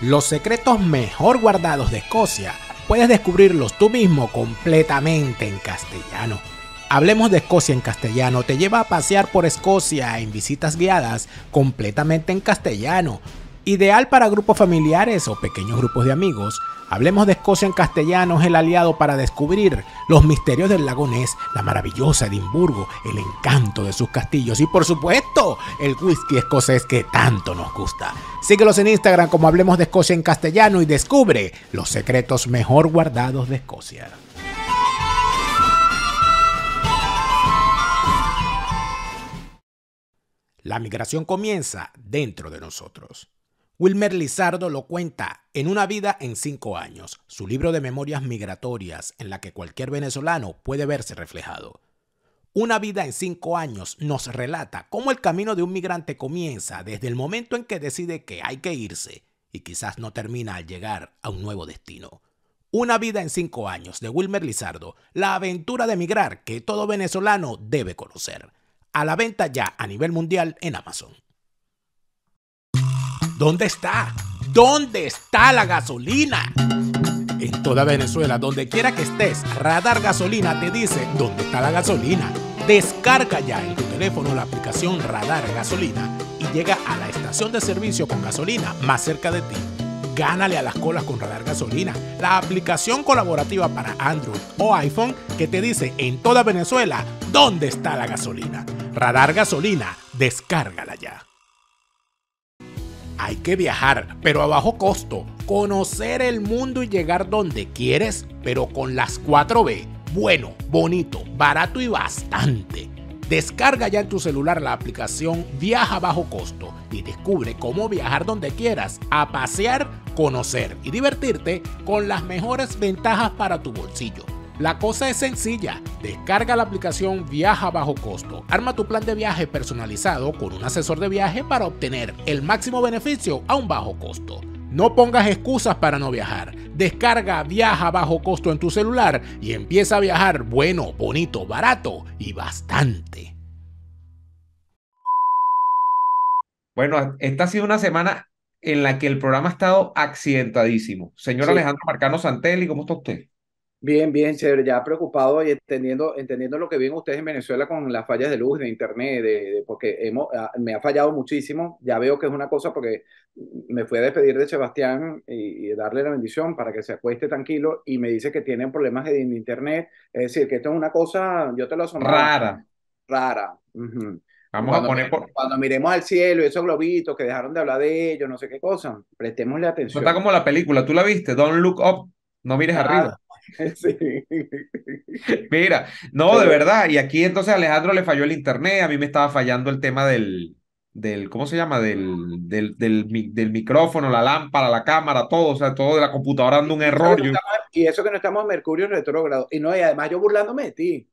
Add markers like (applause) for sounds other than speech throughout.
Los secretos mejor guardados de Escocia puedes descubrirlos tú mismo completamente en castellano. Hablemos de Escocia en castellano te lleva a pasear por Escocia en visitas guiadas completamente en castellano Ideal para grupos familiares o pequeños grupos de amigos, Hablemos de Escocia en castellano es el aliado para descubrir los misterios del lago Ness, la maravillosa Edimburgo, el encanto de sus castillos y por supuesto el whisky escocés que tanto nos gusta. Síguelos en Instagram como Hablemos de Escocia en castellano y descubre los secretos mejor guardados de Escocia. La migración comienza dentro de nosotros. Wilmer Lizardo lo cuenta en Una vida en cinco años, su libro de memorias migratorias en la que cualquier venezolano puede verse reflejado. Una vida en cinco años nos relata cómo el camino de un migrante comienza desde el momento en que decide que hay que irse y quizás no termina al llegar a un nuevo destino. Una vida en cinco años de Wilmer Lizardo, la aventura de migrar que todo venezolano debe conocer. A la venta ya a nivel mundial en Amazon. ¿Dónde está? ¿Dónde está la gasolina? En toda Venezuela, donde quiera que estés, Radar Gasolina te dice dónde está la gasolina. Descarga ya en tu teléfono la aplicación Radar Gasolina y llega a la estación de servicio con gasolina más cerca de ti. Gánale a las colas con Radar Gasolina, la aplicación colaborativa para Android o iPhone que te dice en toda Venezuela dónde está la gasolina. Radar Gasolina, descárgala ya hay que viajar, pero a bajo costo, conocer el mundo y llegar donde quieres, pero con las 4B. Bueno, bonito, barato y bastante. Descarga ya en tu celular la aplicación Viaja a bajo costo y descubre cómo viajar donde quieras, a pasear, conocer y divertirte con las mejores ventajas para tu bolsillo. La cosa es sencilla, descarga la aplicación Viaja bajo costo, arma tu plan de viaje personalizado con un asesor de viaje para obtener el máximo beneficio a un bajo costo. No pongas excusas para no viajar. Descarga Viaja bajo costo en tu celular y empieza a viajar bueno, bonito, barato y bastante. Bueno, esta ha sido una semana en la que el programa ha estado accidentadísimo. Señor Alejandro Marcano Santelli, ¿cómo está usted? Bien, bien, chévere, ya preocupado y entendiendo, entendiendo lo que ven ustedes en Venezuela con las fallas de luz, de internet, de, porque hemos, ah, me ha fallado muchísimo, ya veo que es una cosa porque me fui a despedir de Sebastián y, darle la bendición para que se acueste tranquilo y me dice que tienen problemas de, internet, es decir, que esto es una cosa, yo te lo asombro. Rara. Rara. Vamos a poner por... cuando miremos al cielo esos globitos que dejaron de hablar de ellos, no sé qué cosa, prestémosle atención. está como la película, tú la viste, Don't Look Up, no mires arriba. (laughs) Mira, no, de verdad. Y aquí entonces a Alejandro le falló el internet, a mí me estaba fallando el tema del, del ¿cómo se llama? Del, del, del, micrófono, la lámpara, la cámara, todo, o sea, todo de la computadora dando un error. Y eso que no estamos, en Mercurio retrógrado. Y no, y además yo burlándome de ti.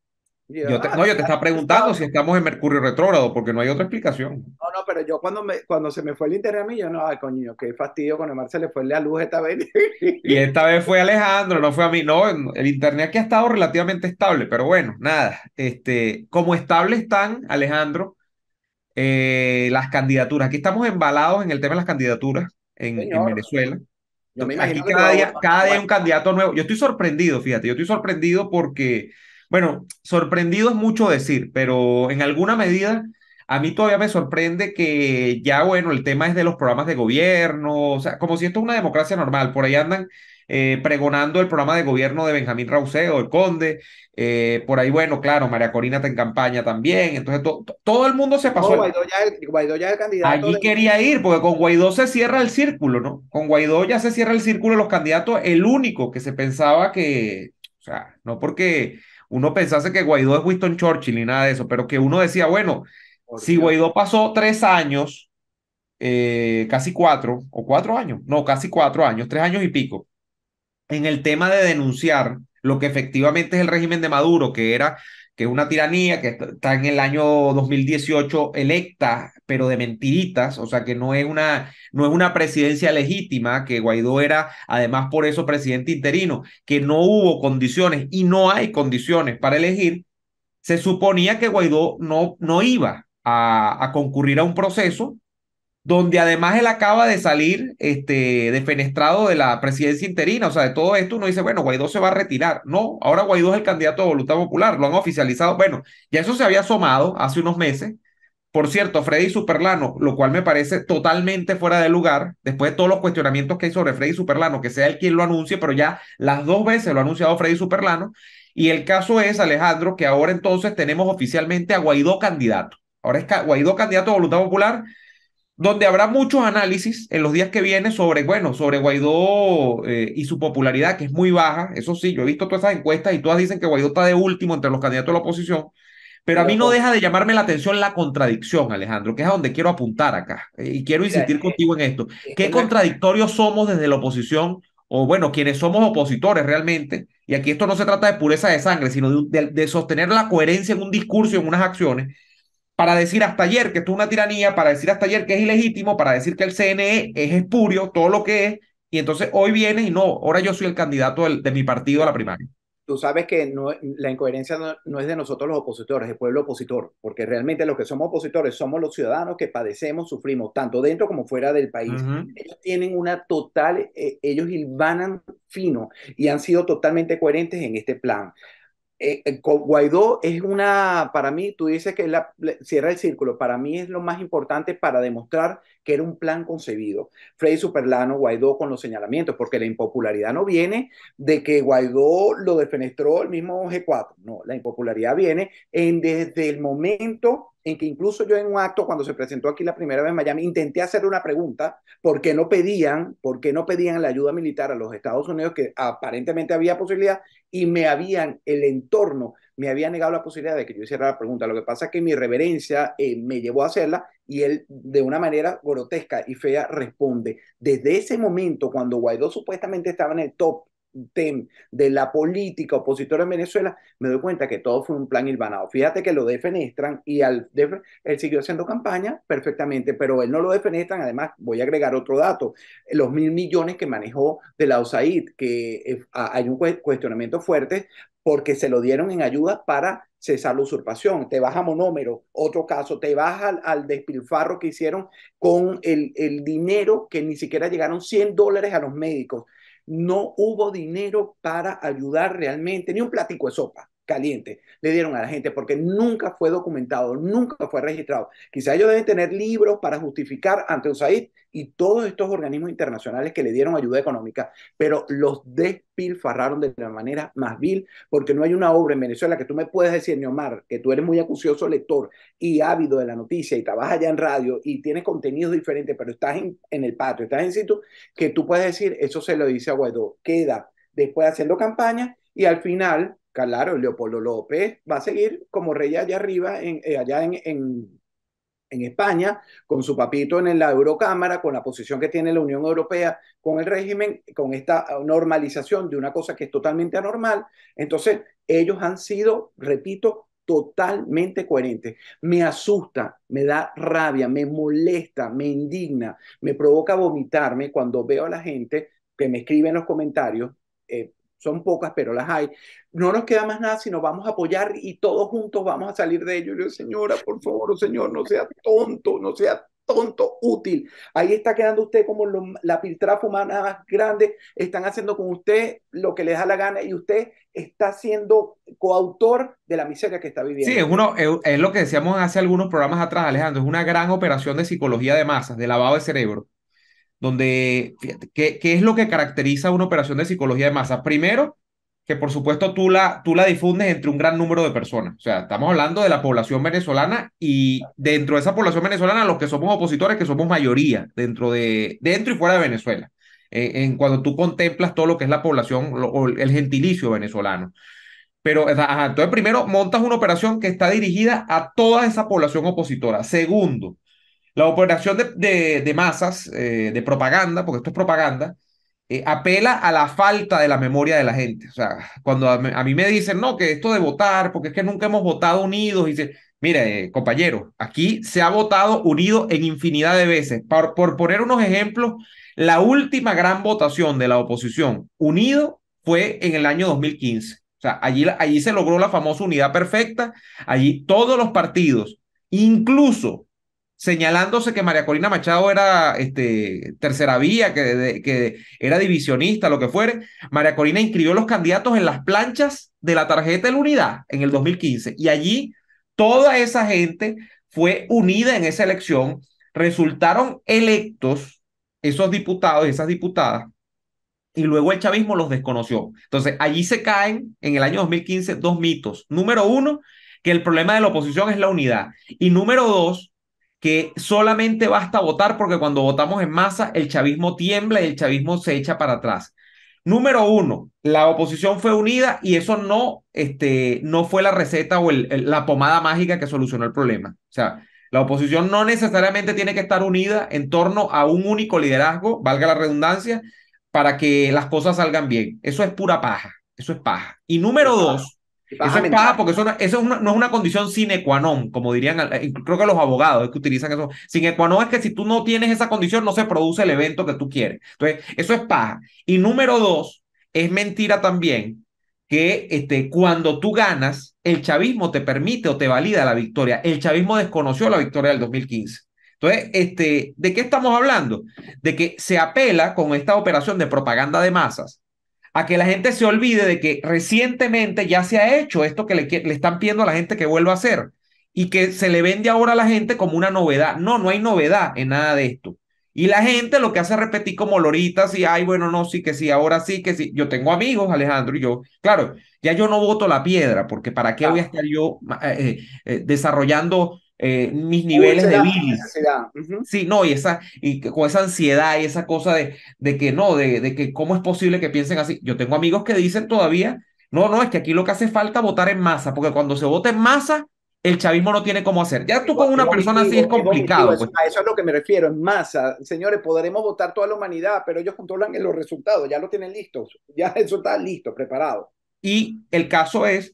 Ah, no, yo te ah, estaba ah, preguntando si estamos en Mercurio retrógrado, porque no hay otra explicación. No, no, pero yo cuando, me, cuando se me fue el internet a mí, yo no, ay, coño, qué fastidio, con el se le fue la luz esta vez. Y esta vez fue Alejandro, no fue a mí, no, el internet aquí ha estado relativamente estable, pero bueno, nada, este, como estable están, Alejandro, eh, las candidaturas, aquí estamos embalados en el tema de las candidaturas en, Venezuela. Yo me imagino aquí cada, día, cada día hay un candidato nuevo. Yo estoy sorprendido, fíjate, yo estoy sorprendido porque bueno, sorprendido es mucho decir, pero en alguna medida a mí todavía me sorprende que ya, bueno, el tema es de los programas de gobierno, o sea, como si esto es una democracia normal, por ahí andan eh, pregonando el programa de gobierno de Benjamín Rauseo, el conde, eh, por ahí, bueno, claro, María Corina está en campaña también, entonces todo el mundo se pasó. Guaidó, ya candidato. Allí quería ir, porque con Guaidó se cierra el círculo, ¿no? Con Guaidó ya se cierra el círculo de los candidatos, el único que se pensaba que, o sea, no porque uno pensase que Guaidó es Winston Churchill y nada de eso, pero que uno decía, bueno, si Guaidó pasó tres años, eh, casi cuatro, o cuatro años, no, casi cuatro años, tres años y pico, en el tema de denunciar lo que efectivamente es el régimen de Maduro, que era que es una tiranía que está en el año 2018 electa, pero de mentiritas, o sea que no es una, no es una presidencia legítima, que Guaidó era además por eso presidente interino, que no hubo condiciones y no hay condiciones para elegir, se suponía que Guaidó no, no iba a, a concurrir a un proceso donde además él acaba de salir este, defenestrado de la presidencia interina. O sea, de todo esto uno dice, bueno, Guaidó se va a retirar. No, ahora Guaidó es el candidato de Voluntad Popular, lo han oficializado. Bueno, ya eso se había asomado hace unos meses. Por cierto, Freddy Superlano, lo cual me parece totalmente fuera de lugar, después de todos los cuestionamientos que hay sobre Freddy Superlano, que sea él quien lo anuncie, pero ya las dos veces lo ha anunciado Freddy Superlano. Y el caso es, Alejandro, que ahora entonces tenemos oficialmente a Guaidó candidato. Ahora es Guaidó candidato de Voluntad Popular donde habrá muchos análisis en los días que vienen sobre, bueno, sobre Guaidó eh, y su popularidad, que es muy baja. Eso sí, yo he visto todas esas encuestas y todas dicen que Guaidó está de último entre los candidatos de la oposición. Pero a mí no deja de llamarme la atención la contradicción, Alejandro, que es a donde quiero apuntar acá. Eh, y quiero insistir eh, contigo en esto. ¿Qué contradictorios somos desde la oposición? O bueno, quienes somos opositores realmente. Y aquí esto no se trata de pureza de sangre, sino de, de sostener la coherencia en un discurso y en unas acciones para decir hasta ayer que esto es una tiranía, para decir hasta ayer que es ilegítimo, para decir que el CNE es espurio, todo lo que es, y entonces hoy viene y no, ahora yo soy el candidato de mi partido a la primaria. Tú sabes que la incoherencia no, es de nosotros los opositores, es el pueblo opositor, porque realmente los que somos opositores somos los ciudadanos que padecemos, sufrimos, tanto dentro como fuera del país. Ellos tienen una total, eh, ellos hilvanan fino y han sido totalmente coherentes en este plan. Eh, eh, Guaidó es una, para mí, tú dices que la, cierra el círculo, para mí es lo más importante para demostrar que era un plan concebido. Freddy Superlano, Guaidó con los señalamientos, porque la impopularidad no viene de que Guaidó lo defenestró el mismo G4, no, la impopularidad viene en desde el momento en que incluso yo en un acto cuando se presentó aquí la primera vez en Miami intenté hacer una pregunta, ¿por qué no pedían, por qué no pedían la ayuda militar a los Estados Unidos que aparentemente había posibilidad y me habían el entorno me había negado la posibilidad de que yo hiciera la pregunta. Lo que pasa es que mi reverencia eh, me llevó a hacerla y él de una manera grotesca y fea responde. Desde ese momento, cuando Guaidó supuestamente estaba en el top de, de la política opositora en Venezuela, me doy cuenta que todo fue un plan hilvanado. Fíjate que lo defenestran y al él siguió haciendo campaña perfectamente, pero él no lo defenestran. Además, voy a agregar otro dato, los mil millones que manejó de la USAID, que eh, hay un cuestionamiento fuerte porque se lo dieron en ayuda para cesar la usurpación. Te baja Monómero, otro caso, te baja al, despilfarro que hicieron con el, el, dinero que ni siquiera llegaron 100 dólares a los médicos no hubo dinero para ayudar realmente, ni un platico de sopa caliente le dieron a la gente porque nunca fue documentado, nunca fue registrado. Quizá ellos deben tener libros para justificar ante USAID y todos estos organismos internacionales que le dieron ayuda económica, pero los despilfarraron de la manera más vil porque no hay una obra en Venezuela que tú me puedes decir, Neomar, que tú eres muy acucioso lector y ávido de la noticia y trabajas ya en radio y tienes contenidos diferentes, pero estás en, el patio, estás en situ, que tú puedes decir, eso se lo dice a Guaidó, queda después haciendo campaña y al final Claro, Leopoldo López va a seguir como rey allá arriba, en, eh, allá en, España, con su papito en la Eurocámara, con la posición que tiene la Unión Europea, con el régimen, con esta normalización de una cosa que es totalmente anormal. Entonces, ellos han sido, repito, totalmente coherentes. Me asusta, me da rabia, me molesta, me indigna, me provoca vomitarme cuando veo a la gente que me escribe en los comentarios. Eh, son pocas, pero las hay. No nos queda más nada, sino vamos a apoyar y todos juntos vamos a salir de ello. yo, señora, por favor, oh, señor, no sea tonto, no sea tonto, útil. Ahí está quedando usted como la piltrafa humana más grande. Están haciendo con usted lo que les da la gana y usted está siendo coautor de la miseria que está viviendo. Sí, es, uno, es lo que decíamos hace algunos programas atrás, Alejandro. Es una gran operación de psicología de masas, de lavado de cerebro donde, ¿qué, es lo que caracteriza una operación de psicología de masa? Primero, que por supuesto tú la, tú la difundes entre un gran número de personas. O sea, estamos hablando de la población venezolana y dentro de esa población venezolana, los que somos opositores, que somos mayoría dentro, de, dentro y fuera de Venezuela, eh, en, cuando tú contemplas todo lo que es la población o el gentilicio venezolano. Pero, ajá, entonces primero montas una operación que está dirigida a toda esa población opositora. Segundo, la operación de, de, masas, eh, de propaganda, porque esto es propaganda, eh, apela a la falta de la memoria de la gente. O sea, cuando a, mí me dicen, no, que esto de votar, porque es que nunca hemos votado unidos, dice, mire, eh, compañero, aquí se ha votado unido en infinidad de veces. Por, por poner unos ejemplos, la última gran votación de la oposición unido fue en el año 2015. O sea, allí, allí se logró la famosa unidad perfecta, allí todos los partidos, incluso señalándose que María Corina Machado era este, tercera vía, que, que era divisionista, lo que fuere, María Corina inscribió los candidatos en las planchas de la tarjeta de la unidad en el 2015 y allí toda esa gente fue unida en esa elección, resultaron electos esos diputados y esas diputadas y luego el chavismo los desconoció. Entonces allí se caen en el año 2015 dos mitos. Número uno, que el problema de la oposición es la unidad y número dos, que solamente basta votar porque cuando votamos en masa el chavismo tiembla y el chavismo se echa para atrás. Número uno, la oposición fue unida y eso no, este, no fue la receta o la pomada mágica que solucionó el problema. O sea, la oposición no necesariamente tiene que estar unida en torno a un único liderazgo, valga la redundancia, para que las cosas salgan bien. Eso es pura paja, eso es paja. Y número dos, eso es paja porque eso, no, es una condición sine qua non, como dirían, eh, creo que los abogados que utilizan eso. Sine qua non es que si tú no tienes esa condición, no se produce el evento que tú quieres. Entonces, eso es paja. Y número dos, es mentira también que este, cuando tú ganas, el chavismo te permite o te valida la victoria. El chavismo desconoció la victoria del 2015. Entonces, este, ¿de qué estamos hablando? De que se apela con esta operación de propaganda de masas a que la gente se olvide de que recientemente ya se ha hecho esto que le, están pidiendo a la gente que vuelva a hacer y que se le vende ahora a la gente como una novedad. No, no hay novedad en nada de esto. Y la gente lo que hace es repetir como loritas y, ay, bueno, no, sí que sí, ahora sí que sí. Yo tengo amigos, Alejandro, y yo, claro, ya yo no voto la piedra, porque ¿para qué voy a estar yo eh, eh, eh, desarrollando eh, mis niveles de Sí, no, y, esa, y con esa ansiedad y esa cosa de, de que no, de, de que cómo es posible que piensen así. Yo tengo amigos que dicen todavía, no, no, es que aquí lo que hace falta es votar en masa, porque cuando se vota en masa, el chavismo no tiene cómo hacer. Ya tú con una persona así es complicado. Pues. A eso es lo que me refiero, en masa. Señores, podremos votar toda la humanidad, pero ellos controlan los resultados, ya lo tienen listos, ya (laughs) eso está listo, preparado. Y el caso es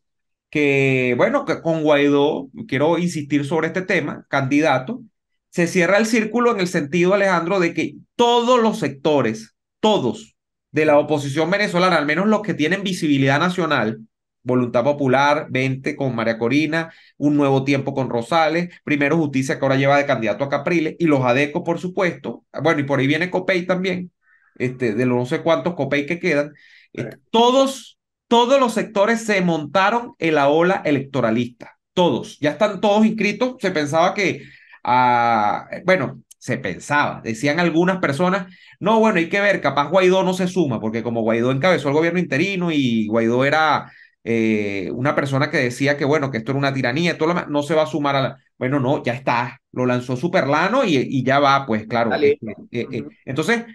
que, bueno, que con Guaidó, quiero insistir sobre este tema, candidato, se cierra el círculo en el sentido, Alejandro, de que todos los sectores, todos de la oposición venezolana, al menos los que tienen visibilidad nacional, Voluntad Popular, 20 con María Corina, Un Nuevo Tiempo con Rosales, Primero Justicia que ahora lleva de candidato a Capriles, y los ADECO, por supuesto, bueno, y por ahí viene COPEI también, este, de los no sé cuántos COPEI que quedan, este, todos todos los sectores se montaron en la ola electoralista, todos, ya están todos inscritos, se pensaba que, ah, bueno, se pensaba, decían algunas personas, no, bueno, hay que ver, capaz Guaidó no se suma, porque como Guaidó encabezó el gobierno interino y Guaidó era eh, una persona que decía que, bueno, que esto era una tiranía, todo lo no se va a sumar a la... Bueno, no, ya está, lo lanzó Superlano y, ya va, pues claro. Este, eh, eh, entonces,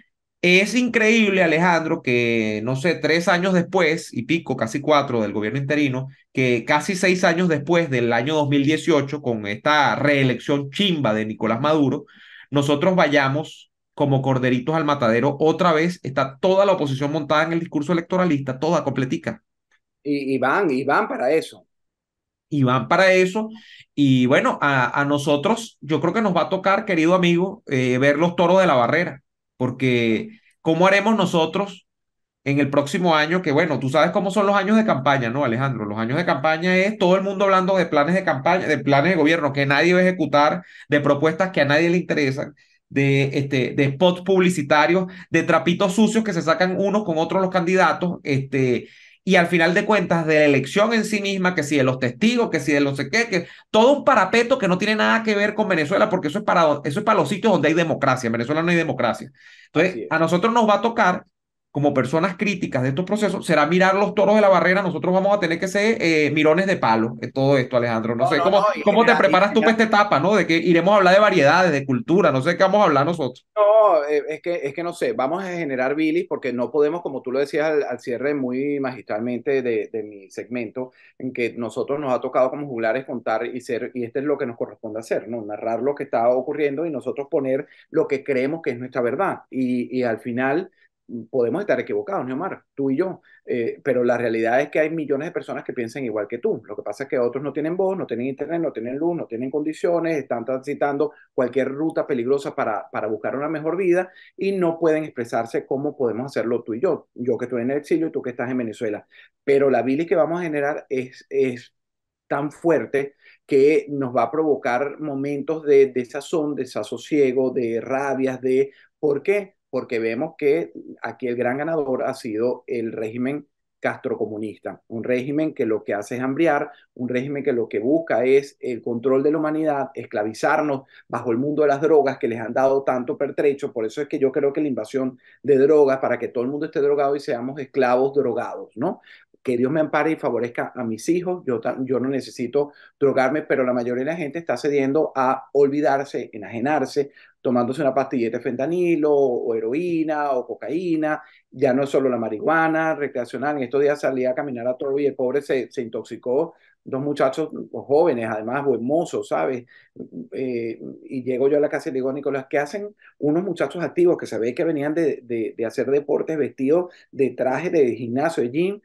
es increíble, Alejandro, que, no sé, tres años después, y pico, casi cuatro del gobierno interino, que casi seis años después del año 2018, con esta reelección chimba de Nicolás Maduro, nosotros vayamos como corderitos al matadero otra vez, está toda la oposición montada en el discurso electoralista, toda completica. Y, van, y van para eso. Y van para eso. Y bueno, a, nosotros yo creo que nos va a tocar, querido amigo, eh, ver los toros de la barrera porque ¿cómo haremos nosotros en el próximo año? Que bueno, tú sabes cómo son los años de campaña, ¿no, Alejandro? Los años de campaña es todo el mundo hablando de planes de campaña, de planes de gobierno que nadie va a ejecutar, de propuestas que a nadie le interesan de, este, de spots publicitarios, de trapitos sucios que se sacan unos con otros los candidatos, este, y al final de cuentas de la elección en sí misma, que si de los testigos, que si de los sé qué, que todo un parapeto que no tiene nada que ver con Venezuela, porque eso es para, eso es para los sitios donde hay democracia. En Venezuela no hay democracia. Entonces, a nosotros nos va a tocar como personas críticas de estos procesos será mirar los toros de la barrera. Nosotros vamos a tener que ser eh, mirones de palo en todo esto, Alejandro. No, sé, ¿cómo, ¿cómo te preparas tú para esta etapa, no? De que iremos a hablar de variedades, de cultura, no sé qué vamos a hablar nosotros. No, eh, es que, es que no sé, vamos a generar bilis porque no podemos, como tú lo decías al, cierre muy magistralmente de, mi segmento, en que nosotros nos ha tocado como juglares contar y ser, y este es lo que nos corresponde hacer, ¿no? Narrar lo que está ocurriendo y nosotros poner lo que creemos que es nuestra verdad. Y, y al final podemos estar equivocados, Neomar, tú y yo, eh, pero la realidad es que hay millones de personas que piensan igual que tú. Lo que pasa es que otros no tienen voz, no tienen internet, no tienen luz, no tienen condiciones, están transitando cualquier ruta peligrosa para, para buscar una mejor vida y no pueden expresarse como podemos hacerlo tú y yo, yo que estoy en el exilio y tú que estás en Venezuela. Pero la bilis que vamos a generar es, es tan fuerte que nos va a provocar momentos de, de desasosiego, de rabias, de... ¿Por qué? porque vemos que aquí el gran ganador ha sido el régimen castrocomunista, un régimen que lo que hace es hambriar, un régimen que lo que busca es el control de la humanidad, esclavizarnos bajo el mundo de las drogas que les han dado tanto pertrecho, por eso es que yo creo que la invasión de drogas para que todo el mundo esté drogado y seamos esclavos drogados, ¿no? que Dios me ampare y favorezca a mis hijos, yo, yo no necesito drogarme, pero la mayoría de la gente está cediendo a olvidarse, enajenarse, tomándose una pastilleta de fentanilo o, heroína o cocaína, ya no es solo la marihuana recreacional, en estos días salí a caminar a todo y el pobre se, se intoxicó dos muchachos jóvenes, además, o hermosos, ¿sabes? Eh, y llego yo a la casa y digo, Nicolás, ¿qué hacen unos muchachos activos que se ve que venían de, hacer deportes vestidos de traje de gimnasio, de gym?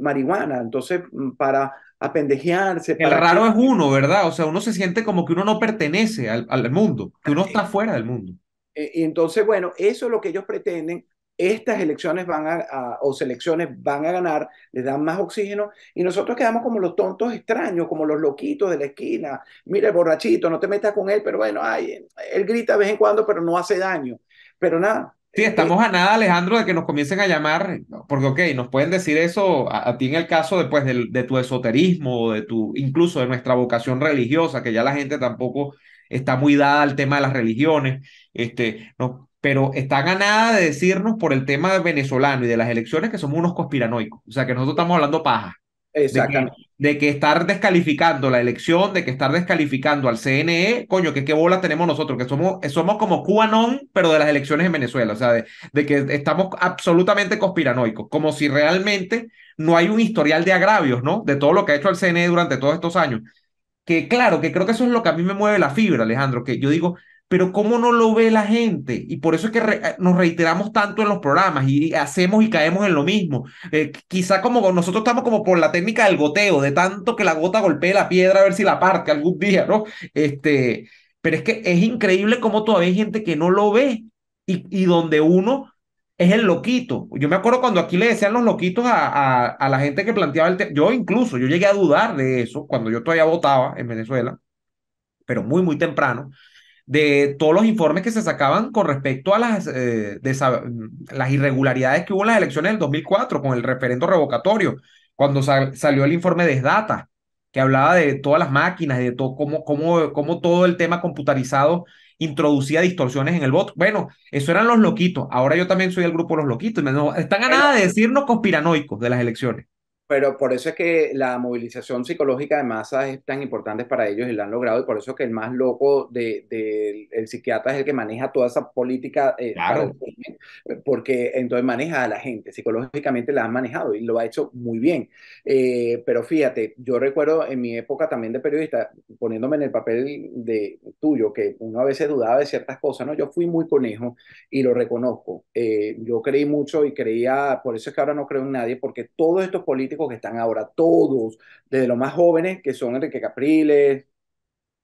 marihuana. Entonces, mm, para apendejearse. El raro es uno, ¿verdad? O sea, uno se siente como que uno no pertenece al, mundo, que uno está fuera del mundo. E, y entonces, bueno, eso es lo que ellos pretenden. Estas elecciones van a, o selecciones van a ganar, les dan más oxígeno y nosotros quedamos como los tontos extraños, como los loquitos de la esquina. Mira, el borrachito, no te metas con él, pero bueno, ay, él grita de vez en cuando, pero no hace daño. Pero nada, Sí, eh, estamos eh, a nada, Alejandro, de que nos comiencen a llamar, porque, ok, nos pueden decir eso a, ti en el caso después de, pues, de, tu esoterismo, de tu, incluso de nuestra vocación religiosa, que ya la gente tampoco está muy dada al tema de las religiones, este, no, pero nada de decirnos por el tema venezolano y de las elecciones que somos unos conspiranoicos, o sea, que nosotros estamos hablando paja. De que, estar descalificando la elección, de que estar descalificando al CNE, coño, que qué bola tenemos nosotros, que somos, somos como QAnon, pero de las elecciones en Venezuela, o sea, de, de que estamos absolutamente conspiranoicos, como si realmente no hay un historial de agravios, ¿no? De todo lo que ha hecho el CNE durante todos estos años. Que claro, que creo que eso es lo que a mí me mueve la fibra, Alejandro, que yo digo, pero ¿cómo no lo ve la gente? Y por eso es que eh, nos reiteramos tanto en los programas y hacemos y caemos en lo mismo. Eh, quizá como nosotros estamos como por la técnica del goteo, de tanto que la gota golpee la piedra a ver si la parte algún (laughs) día, ¿no? Este, pero es que es increíble cómo todavía hay gente que no lo ve y, y donde uno es el loquito. Yo me acuerdo cuando aquí le decían los loquitos a, a la gente que planteaba el tema. Yo incluso, yo llegué a dudar de eso cuando yo todavía votaba en Venezuela, pero muy, muy temprano de todos los informes que se sacaban con respecto a las, eh, las irregularidades que hubo en las elecciones del 2004 con el referendo revocatorio, cuando salió el informe de Data, que hablaba de todas las máquinas, de todo, cómo, cómo, cómo todo el tema computarizado introducía distorsiones en el voto. Bueno, eso eran los loquitos. Ahora yo también soy del grupo los loquitos. me, están a de decirnos conspiranoicos de las elecciones. Pero por eso es que la movilización psicológica de masas es tan importante para ellos y la han logrado, y por eso es que el más loco del de, el psiquiatra es el que maneja toda esa política, eh, claro. porque entonces maneja a la gente, psicológicamente la han manejado y lo ha hecho muy bien. Eh, pero fíjate, yo recuerdo en mi época también de periodista, poniéndome en el papel de tuyo, que uno a veces dudaba de ciertas cosas, ¿no? Yo fui muy conejo y lo reconozco. Eh, yo creí mucho y creía, por eso es que ahora no creo en nadie, porque todos estos políticos que están ahora, todos, desde los más jóvenes, que son Enrique Capriles,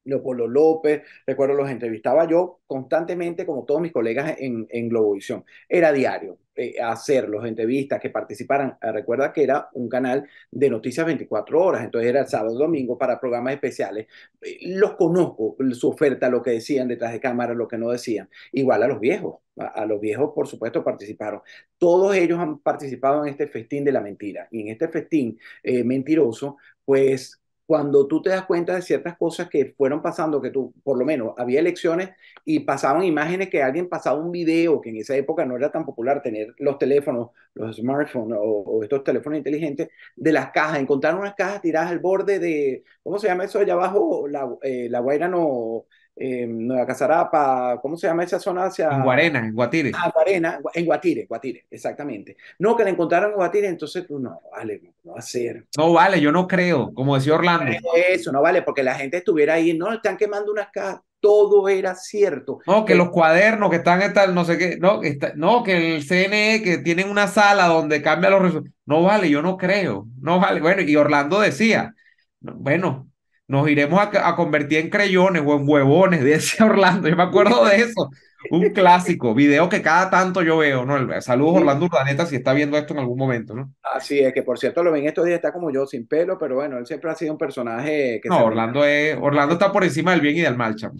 Leopoldo López, recuerdo los entrevistaba yo constantemente, como todos mis colegas en, Globovisión. Era diario eh, hacer los entrevistas, que participaran. Ah, recuerda que era un canal de noticias 24 horas, entonces era el sábado, domingo para programas especiales. Eh, los conozco, su oferta, lo que decían detrás de cámara, lo que no decían. Igual a los viejos, a, los viejos por supuesto participaron. Todos ellos han participado en este festín de la mentira y en este festín eh, mentiroso, pues cuando tú te das cuenta de ciertas cosas que fueron pasando, que tú, por lo menos, había elecciones y pasaban imágenes que alguien pasaba un video, que en esa época no era tan popular tener los teléfonos, los smartphones o, estos teléfonos inteligentes, de las cajas, encontraron unas cajas tiradas al borde de, ¿cómo se llama eso allá abajo? La, eh, la Guaira no... Eh, Nueva Casarapa, ¿cómo se llama esa zona? Hacia... En Guarena, en Guatire. Ah, Guarena, en Guatire, Guatire, exactamente. No, que la encontraron en Guatire, entonces no, vale, no va a ser. No vale, yo no creo, como decía Orlando. Eso, no vale, porque la gente estuviera ahí, no, están quemando unas casas, todo era cierto. No, que eh, los cuadernos que están en no sé qué, no, no, que el CNE, que tienen una sala donde cambia los resultados. No vale, yo no creo, no vale. Bueno, y Orlando decía, bueno, nos iremos a, convertir en creyones o en huevones, (laughs) de ese Orlando, yo me acuerdo de eso, un clásico, video que cada tanto yo veo, ¿no? Saludos Orlando Urdaneta si está viendo esto en algún momento, ¿no? Así es, que por cierto lo ven estos días, está como yo, sin pelo, pero bueno, él siempre ha sido un personaje que... No, Orlando, es, Orlando está por encima del bien y del mal, chamo.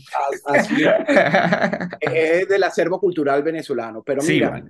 Así es. (laughs) es del acervo cultural venezolano, pero mira,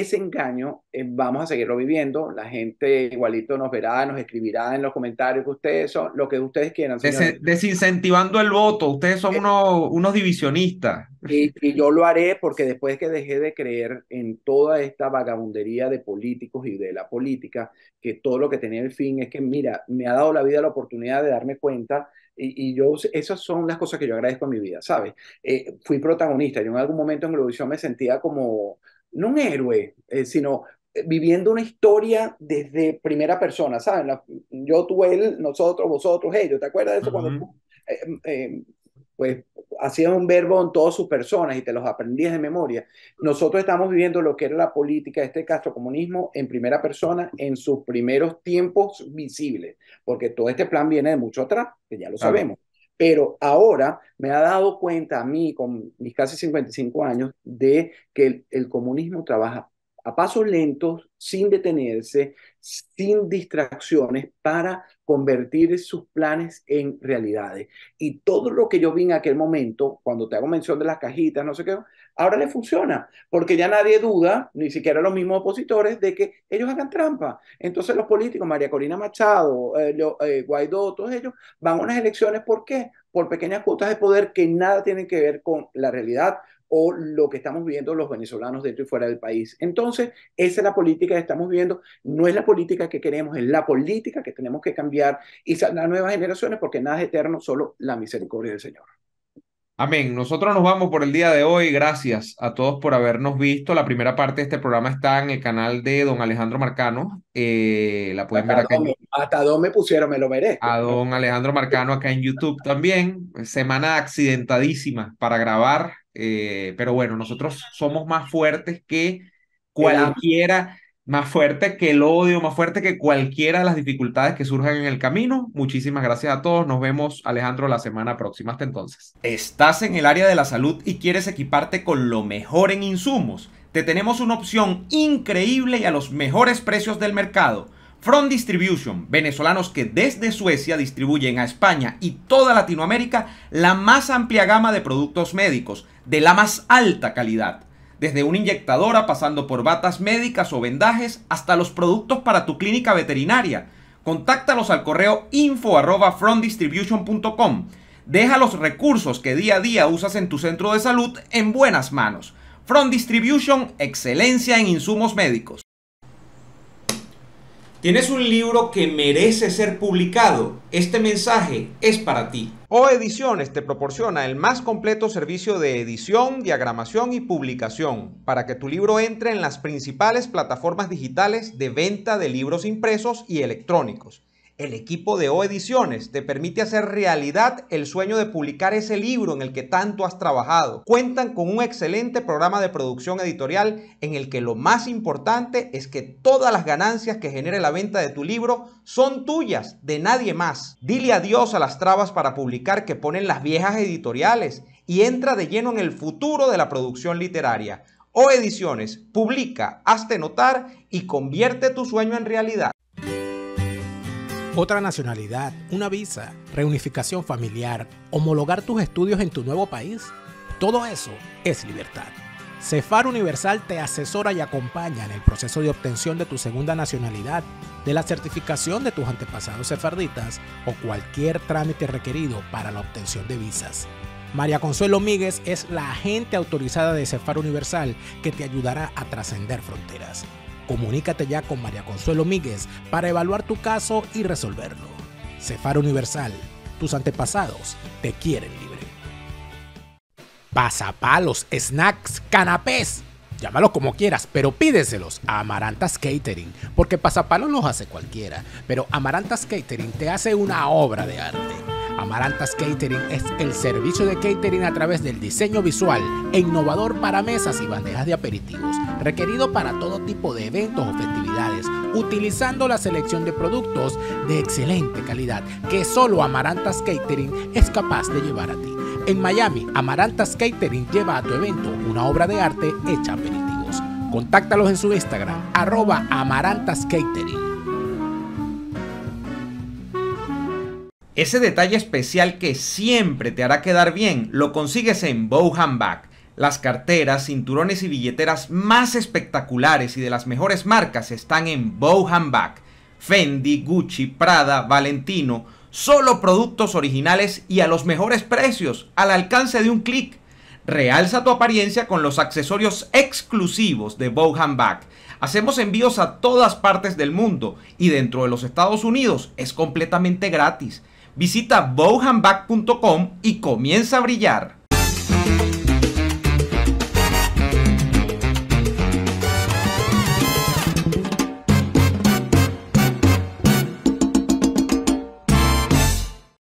ese engaño eh, vamos a seguirlo viviendo. La gente igualito nos verá, nos escribirá en los comentarios que ustedes son, lo que ustedes quieran. desincentivando el voto, ustedes son eh, unos, unos, divisionistas. Y, yo lo haré porque después que dejé de creer en toda esta vagabundería de políticos y de la política, que todo lo que tenía el fin es que, mira, me ha dado la vida la oportunidad de darme cuenta. Y, yo, esas son las cosas que yo agradezco en mi vida, ¿sabes? Eh, fui protagonista, yo en algún momento en Eurovisión me sentía como, no un héroe, eh, sino eh, viviendo una historia desde primera persona, ¿saben? yo, tú, él, nosotros, vosotros, ellos, ¿te acuerdas de eso? Cuando eh, mm, pues hacías un verbo en todas sus personas y te los aprendías de memoria. Nosotros estamos viviendo lo que era la política de este comunismo en primera persona en sus primeros tiempos visibles, porque todo este plan viene de mucho atrás, que ya lo sabemos. Pero ahora me ha dado cuenta a mí, con mis casi 55 años, de que el, comunismo trabaja a pasos lentos, sin detenerse, sin distracciones, para convertir sus planes en realidades. Y todo lo que yo vi en aquel momento, cuando te hago mención de las cajitas, no sé qué, ahora le funciona, porque ya nadie duda, ni siquiera los mismos opositores, de que ellos hagan trampa. Entonces los políticos, María Corina Machado, eh, eh, Guaidó, todos ellos, van a unas elecciones, ¿por qué? Por pequeñas cuotas de poder que nada tienen que ver con la realidad o lo que estamos viendo los venezolanos dentro y fuera del país. Entonces, esa es la política que estamos viendo, no es la política que queremos, es la política que tenemos que cambiar y las nuevas generaciones porque nada es eterno, solo la misericordia del Señor. Amén. Nosotros nos vamos por el día de hoy. Gracias a todos por habernos visto. La primera parte de este programa está en el canal de don Alejandro Marcano. Eh, la pueden ver acá. Hasta dos me pusieron, me lo veré. A don Alejandro Marcano acá en YouTube también. Semana accidentadísima para grabar. Eh, pero bueno, nosotros somos más fuertes que cualquiera más fuerte que el odio, más fuerte que cualquiera de las dificultades que surjan en el camino. Muchísimas gracias a todos. Nos vemos, Alejandro, la semana próxima. Hasta entonces. ¿Estás en el área de la salud y quieres equiparte con lo mejor en insumos? Te tenemos una opción increíble y a los mejores precios del mercado. Front Distribution, venezolanos que desde Suecia distribuyen a España y toda Latinoamérica la más amplia gama de productos médicos, de la más alta calidad desde una inyectadora pasando por batas médicas o vendajes hasta los productos para tu clínica veterinaria. Contáctalos al correo info Deja los recursos que día a día usas en tu centro de salud en buenas manos. Front Distribution, excelencia en insumos médicos. ¿Tienes un libro que merece ser publicado? Este mensaje es para ti. O Ediciones te proporciona el más completo servicio de edición, diagramación y publicación para que tu libro entre en las principales plataformas digitales de venta de libros impresos y electrónicos. El equipo de O Ediciones te permite hacer realidad el sueño de publicar ese libro en el que tanto has trabajado. Cuentan con un excelente programa de producción editorial en el que lo más importante es que todas las ganancias que genere la venta de tu libro son tuyas, de nadie más. Dile adiós a las trabas para publicar que ponen las viejas editoriales y entra de lleno en el futuro de la producción literaria. O Ediciones, publica, hazte notar y convierte tu sueño en realidad otra nacionalidad, una visa, reunificación familiar, homologar tus estudios en tu nuevo país. Todo eso es libertad. Cefar Universal te asesora y acompaña en el proceso de obtención de tu segunda nacionalidad, de la certificación de tus antepasados sefarditas o cualquier trámite requerido para la obtención de visas. María Consuelo Míguez es la agente autorizada de Cefar Universal que te ayudará a trascender fronteras. Comunícate ya con María Consuelo Míguez para evaluar tu caso y resolverlo. Cefar Universal, tus antepasados te quieren libre. Pasapalos, snacks, canapés. Llámalos como quieras, pero pídeselos a Amarantas Catering, porque pasapalos los hace cualquiera, pero Amarantas Catering te hace una obra de arte. Amarantas Catering es el servicio de catering a través del diseño visual e innovador para mesas y bandejas de aperitivos, requerido para todo tipo de eventos o festividades, utilizando la selección de productos de excelente calidad que solo Amarantas Catering es capaz de llevar a ti. En Miami, Amarantas Catering lleva a tu evento una obra de arte hecha aperitivos. Contáctalos en su Instagram, arroba Amarantas Catering. Ese detalle especial que siempre te hará quedar bien lo consigues en Bohan Las carteras, cinturones y billeteras más espectaculares y de las mejores marcas están en Bohan Fendi, Gucci, Prada, Valentino, solo productos originales y a los mejores precios, al alcance de un clic. Realza tu apariencia con los accesorios exclusivos de Bohan Hacemos envíos a todas partes del mundo y dentro de los Estados Unidos es completamente gratis. Visita bowhandback.com y comienza a brillar.